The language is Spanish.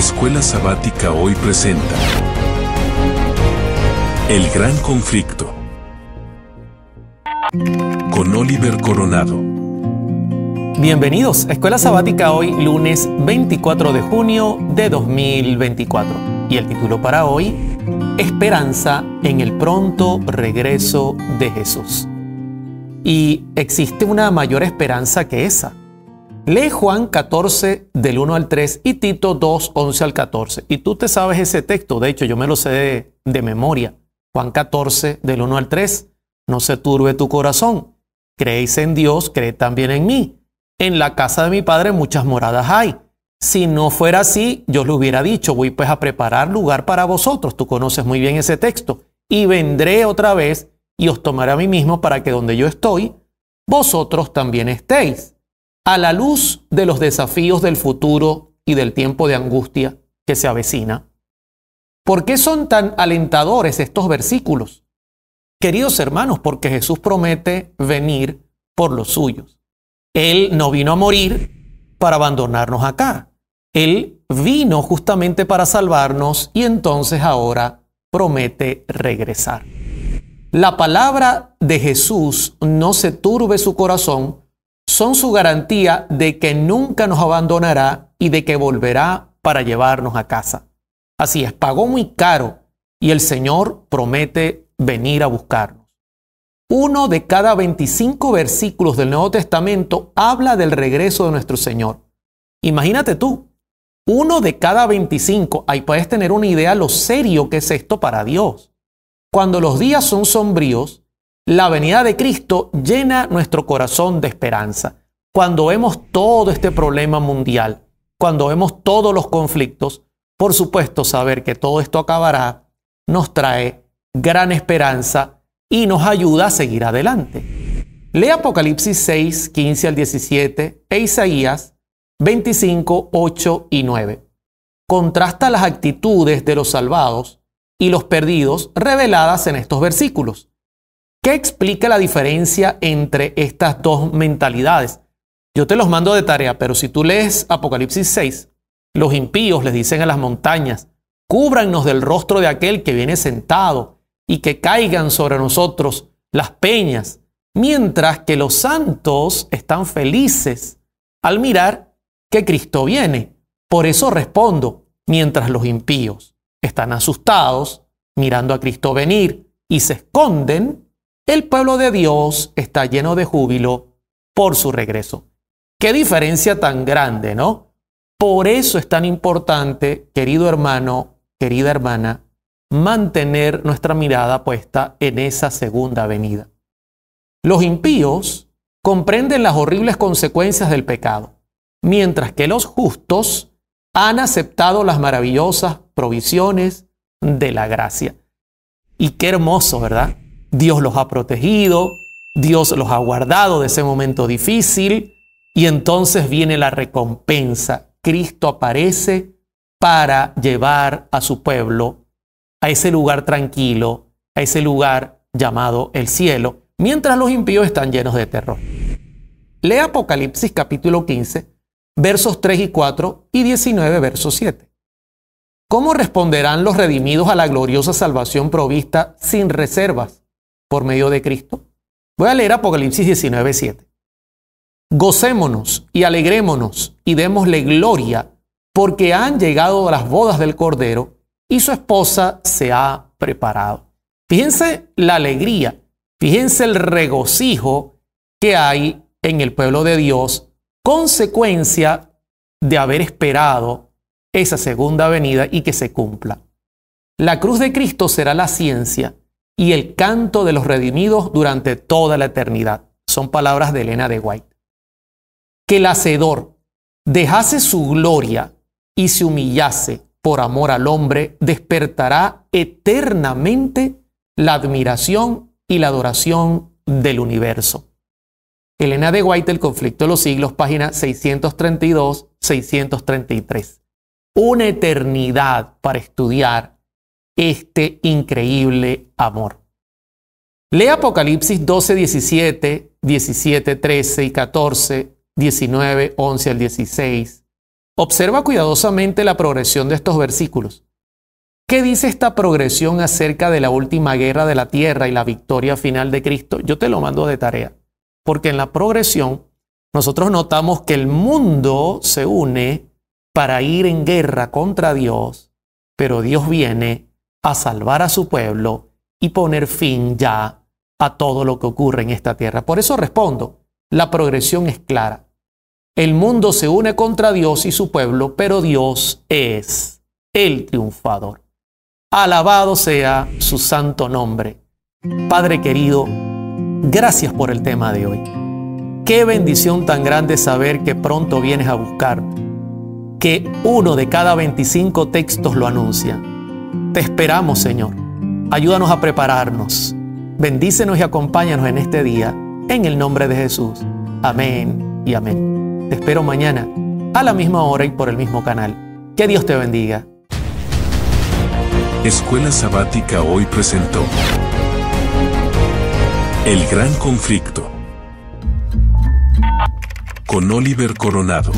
Escuela Sabática hoy presenta El Gran Conflicto con Oliver Coronado. Bienvenidos a Escuela Sabática hoy lunes 24 de junio de 2024 y el título para hoy Esperanza en el pronto regreso de Jesús. Y existe una mayor esperanza que esa Lee Juan 14 del 1 al 3 y Tito 2, 11 al 14. Y tú te sabes ese texto, de hecho yo me lo sé de, memoria. Juan 14 del 1 al 3. No se turbe tu corazón. Creéis en Dios, creed también en mí. En la casa de mi padre muchas moradas hay. Si no fuera así, yo le hubiera dicho, voy pues a preparar lugar para vosotros. Tú conoces muy bien ese texto. Y vendré otra vez y os tomaré a mí mismo para que donde yo estoy, vosotros también estéis a la luz de los desafíos del futuro y del tiempo de angustia que se avecina. ¿Por qué son tan alentadores estos versículos? Queridos hermanos, porque Jesús promete venir por los suyos. Él no vino a morir para abandonarnos acá. Él vino justamente para salvarnos y entonces ahora promete regresar. La palabra de Jesús no se turbe su corazón son su garantía de que nunca nos abandonará y de que volverá para llevarnos a casa. Así es, pagó muy caro y el Señor promete venir a buscarnos. Uno de cada 25 versículos del Nuevo Testamento habla del regreso de nuestro Señor. Imagínate tú, uno de cada 25, ahí puedes tener una idea lo serio que es esto para Dios. Cuando los días son sombríos, la venida de Cristo llena nuestro corazón de esperanza. Cuando vemos todo este problema mundial, cuando vemos todos los conflictos, por supuesto saber que todo esto acabará nos trae gran esperanza y nos ayuda a seguir adelante. Lee Apocalipsis 6, 15 al 17 e Isaías 25, 8 y 9. Contrasta las actitudes de los salvados y los perdidos reveladas en estos versículos. ¿Qué explica la diferencia entre estas dos mentalidades? Yo te los mando de tarea, pero si tú lees Apocalipsis 6, los impíos les dicen a las montañas, cúbrannos del rostro de aquel que viene sentado y que caigan sobre nosotros las peñas, mientras que los santos están felices al mirar que Cristo viene. Por eso respondo, mientras los impíos están asustados, mirando a Cristo venir y se esconden, el pueblo de Dios está lleno de júbilo por su regreso. Qué diferencia tan grande, ¿no? Por eso es tan importante, querido hermano, querida hermana, mantener nuestra mirada puesta en esa segunda venida. Los impíos comprenden las horribles consecuencias del pecado, mientras que los justos han aceptado las maravillosas provisiones de la gracia. Y qué hermoso, ¿verdad? Dios los ha protegido, Dios los ha guardado de ese momento difícil y entonces viene la recompensa. Cristo aparece para llevar a su pueblo a ese lugar tranquilo, a ese lugar llamado el cielo, mientras los impíos están llenos de terror. Lee Apocalipsis capítulo 15, versos 3 y 4 y 19, verso 7. ¿Cómo responderán los redimidos a la gloriosa salvación provista sin reservas? por medio de Cristo? Voy a leer Apocalipsis 19, 7. Gocémonos y alegrémonos y démosle gloria, porque han llegado las bodas del Cordero y su esposa se ha preparado. Fíjense la alegría, fíjense el regocijo que hay en el pueblo de Dios, consecuencia de haber esperado esa segunda venida y que se cumpla. La cruz de Cristo será la ciencia y el canto de los redimidos durante toda la eternidad. Son palabras de Elena de White. Que el Hacedor dejase su gloria y se humillase por amor al hombre, despertará eternamente la admiración y la adoración del universo. Elena de White, El conflicto de los siglos, página 632-633. Una eternidad para estudiar este increíble amor. Lee Apocalipsis 12, 17, 17, 13 y 14, 19, 11 al 16. Observa cuidadosamente la progresión de estos versículos. ¿Qué dice esta progresión acerca de la última guerra de la tierra y la victoria final de Cristo? Yo te lo mando de tarea, porque en la progresión nosotros notamos que el mundo se une para ir en guerra contra Dios, pero Dios viene a salvar a su pueblo y poner fin ya a todo lo que ocurre en esta tierra. Por eso respondo, la progresión es clara. El mundo se une contra Dios y su pueblo, pero Dios es el triunfador. Alabado sea su santo nombre. Padre querido, gracias por el tema de hoy. Qué bendición tan grande saber que pronto vienes a buscar, que uno de cada 25 textos lo anuncia te esperamos, Señor. Ayúdanos a prepararnos. Bendícenos y acompáñanos en este día, en el nombre de Jesús. Amén y amén. Te espero mañana, a la misma hora y por el mismo canal. Que Dios te bendiga. Escuela Sabática hoy presentó El Gran Conflicto con Oliver Coronado.